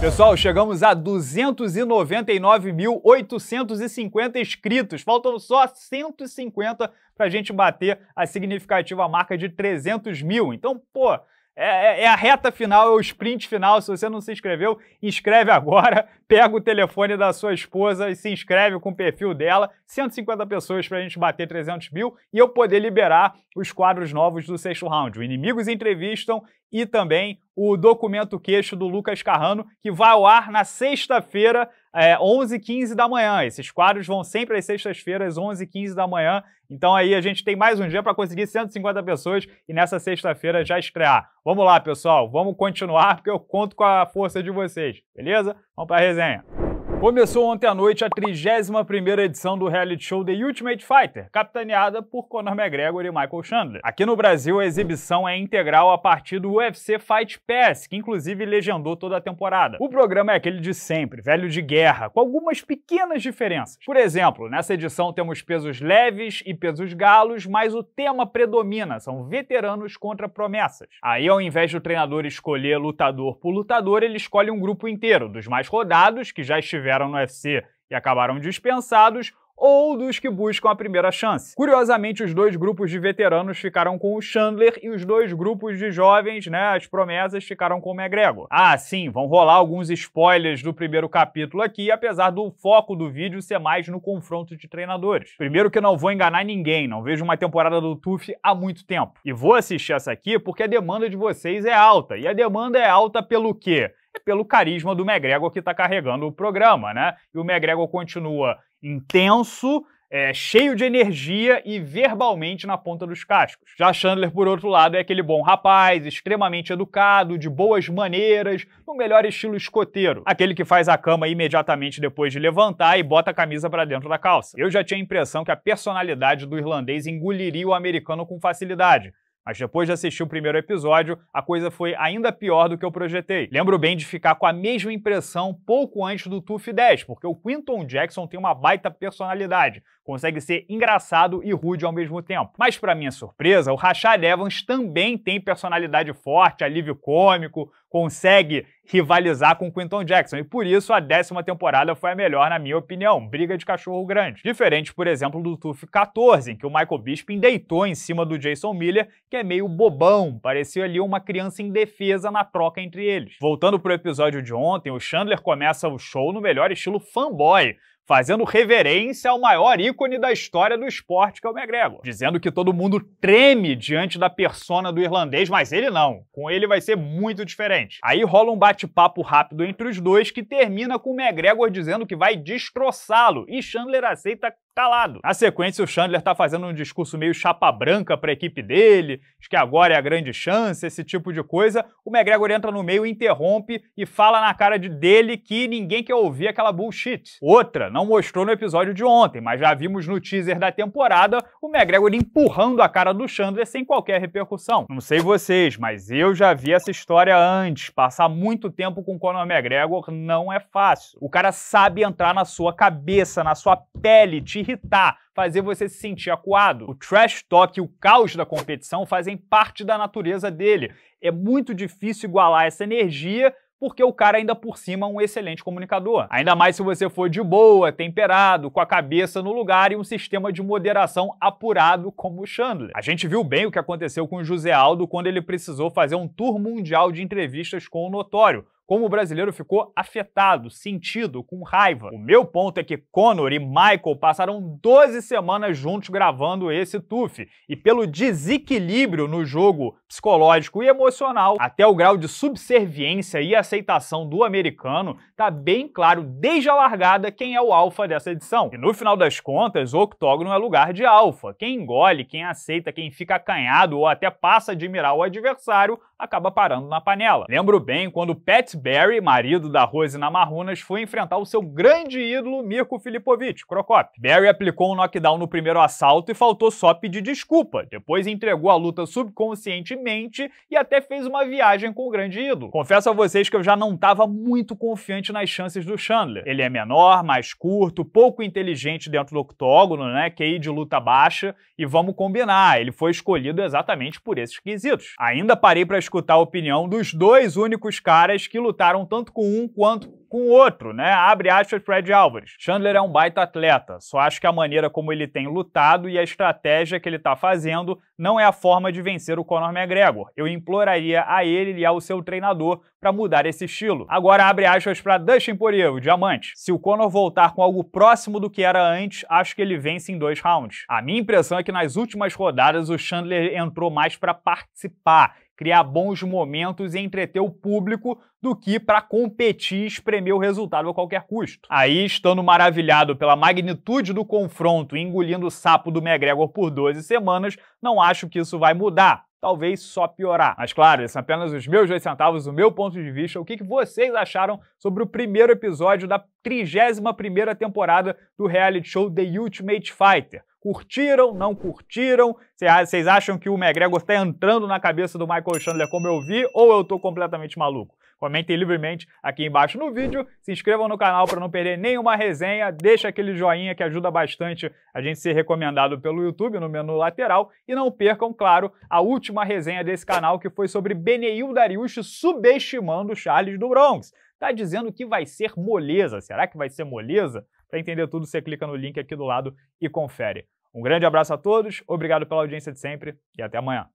Pessoal, chegamos a 299.850 inscritos. Faltam só 150 para a gente bater a significativa marca de 300 mil. Então, pô, é, é, é, a reta final, é o sprint final. Se você não se inscreveu, inscreve agora. Pega o telefone da sua esposa e se inscreve com o perfil dela. 150 pessoas para a gente bater 300 mil e eu poder liberar os quadros novos do sexto round. O Inimigos Entrevistam e também o documento queixo do Lucas Carrano, que vai ao ar na sexta-feira, é, 11h15 da manhã. Esses quadros vão sempre às sextas-feiras, 11h15 da manhã. Então aí a gente tem mais um dia para conseguir 150 pessoas e nessa sexta-feira já estrear. Vamos lá, pessoal, vamos continuar, porque eu conto com a força de vocês, beleza? Vamos para a resenha. Começou ontem à noite a 31ª edição do reality show The Ultimate Fighter, capitaneada por Conor McGregor e Michael Chandler. Aqui no Brasil, a exibição é integral a partir do UFC Fight Pass, que inclusive legendou toda a temporada. O programa é aquele de sempre, velho de guerra, com algumas pequenas diferenças. Por exemplo, nessa edição temos pesos leves e pesos galos, mas o tema predomina, são veteranos contra promessas. Aí, ao invés do treinador escolher lutador por lutador, ele escolhe um grupo inteiro, dos mais rodados, que já estiveram estiveram no UFC e acabaram dispensados, ou dos que buscam a primeira chance. Curiosamente, os dois grupos de veteranos ficaram com o Chandler e os dois grupos de jovens, né, as promessas, ficaram com o McGregor. Ah, sim, vão rolar alguns spoilers do primeiro capítulo aqui, apesar do foco do vídeo ser mais no confronto de treinadores. Primeiro que não vou enganar ninguém, não vejo uma temporada do TUF há muito tempo. E vou assistir essa aqui porque a demanda de vocês é alta. E a demanda é alta pelo quê? pelo carisma do McGregor que está carregando o programa, né? E o McGregor continua intenso, é, cheio de energia e verbalmente na ponta dos cascos. Já Chandler, por outro lado, é aquele bom rapaz, extremamente educado, de boas maneiras, no melhor estilo escoteiro. Aquele que faz a cama imediatamente depois de levantar e bota a camisa para dentro da calça. Eu já tinha a impressão que a personalidade do irlandês engoliria o americano com facilidade mas depois de assistir o primeiro episódio, a coisa foi ainda pior do que eu projetei. Lembro bem de ficar com a mesma impressão pouco antes do TUF 10, porque o Quinton Jackson tem uma baita personalidade, consegue ser engraçado e rude ao mesmo tempo. Mas para minha surpresa, o Rashad Evans também tem personalidade forte, alívio cômico, consegue rivalizar com Quinton Jackson. E por isso a décima temporada foi a melhor, na minha opinião. Briga de cachorro grande. Diferente, por exemplo, do TUF 14, em que o Michael Bisping deitou em cima do Jason Miller, que é meio bobão. Parecia ali uma criança indefesa na troca entre eles. Voltando pro episódio de ontem, o Chandler começa o show no melhor estilo fanboy fazendo reverência ao maior ícone da história do esporte, que é o McGregor, dizendo que todo mundo treme diante da persona do irlandês, mas ele não. Com ele vai ser muito diferente. Aí rola um bate-papo rápido entre os dois que termina com o McGregor dizendo que vai destroçá-lo e Chandler aceita escalado. Na sequência, o Chandler tá fazendo um discurso meio chapa branca pra equipe dele, de que agora é a grande chance, esse tipo de coisa. O McGregor entra no meio, interrompe e fala na cara de, dele que ninguém quer ouvir aquela bullshit. Outra, não mostrou no episódio de ontem, mas já vimos no teaser da temporada o McGregor empurrando a cara do Chandler sem qualquer repercussão. Não sei vocês, mas eu já vi essa história antes. Passar muito tempo com o Conor McGregor não é fácil. O cara sabe entrar na sua cabeça, na sua pele, te irritar, fazer você se sentir acuado. O trash talk e o caos da competição fazem parte da natureza dele. É muito difícil igualar essa energia porque o cara ainda por cima é um excelente comunicador. Ainda mais se você for de boa, temperado, com a cabeça no lugar e um sistema de moderação apurado como o Chandler. A gente viu bem o que aconteceu com o José Aldo quando ele precisou fazer um tour mundial de entrevistas com o Notório como o brasileiro ficou afetado, sentido, com raiva. O meu ponto é que Conor e Michael passaram 12 semanas juntos gravando esse TUF, e pelo desequilíbrio no jogo psicológico e emocional, até o grau de subserviência e aceitação do americano, tá bem claro desde a largada quem é o alfa dessa edição. E no final das contas, o octógono é lugar de alfa. Quem engole, quem aceita, quem fica acanhado ou até passa a admirar o adversário, acaba parando na panela. Lembro bem quando Pat Barry, marido da Rose Namarunas, foi enfrentar o seu grande ídolo Mirko Filipovic, Crocop. Barry aplicou um knockdown no primeiro assalto e faltou só pedir desculpa. Depois entregou a luta subconscientemente e até fez uma viagem com o grande ídolo. Confesso a vocês que eu já não estava muito confiante nas chances do Chandler. Ele é menor, mais curto, pouco inteligente dentro do octógono, né? Que aí de luta baixa e vamos combinar, ele foi escolhido exatamente por esses quesitos. Ainda parei para escutar a opinião dos dois únicos caras que lutaram tanto com um quanto com o outro, né? Abre aspas, Fred Álvares. Chandler é um baita atleta, só acho que a maneira como ele tem lutado e a estratégia que ele tá fazendo não é a forma de vencer o Conor McGregor. Eu imploraria a ele e ao seu treinador para mudar esse estilo. Agora abre aspas para Dustin Poirier, o diamante. Se o Conor voltar com algo próximo do que era antes, acho que ele vence em dois rounds. A minha impressão é que nas últimas rodadas o Chandler entrou mais para participar criar bons momentos e entreter o público do que para competir e espremer o resultado a qualquer custo. Aí, estando maravilhado pela magnitude do confronto e engolindo o sapo do McGregor por 12 semanas, não acho que isso vai mudar. Talvez só piorar. Mas claro, esses são é apenas os meus dois centavos, o meu ponto de vista, o que vocês acharam sobre o primeiro episódio da 31 primeira temporada do reality show The Ultimate Fighter. Curtiram, não curtiram? Vocês acham que o McGregor está entrando na cabeça do Michael Chandler como eu vi ou eu estou completamente maluco? Comentem livremente aqui embaixo no vídeo, se inscrevam no canal para não perder nenhuma resenha, deixa aquele joinha que ajuda bastante a gente ser recomendado pelo YouTube no menu lateral e não percam, claro, a última resenha desse canal que foi sobre Beneil Dariush subestimando Charles do Bronx. Tá dizendo que vai ser moleza. Será que vai ser moleza? Para entender tudo, você clica no link aqui do lado e confere. Um grande abraço a todos, obrigado pela audiência de sempre e até amanhã.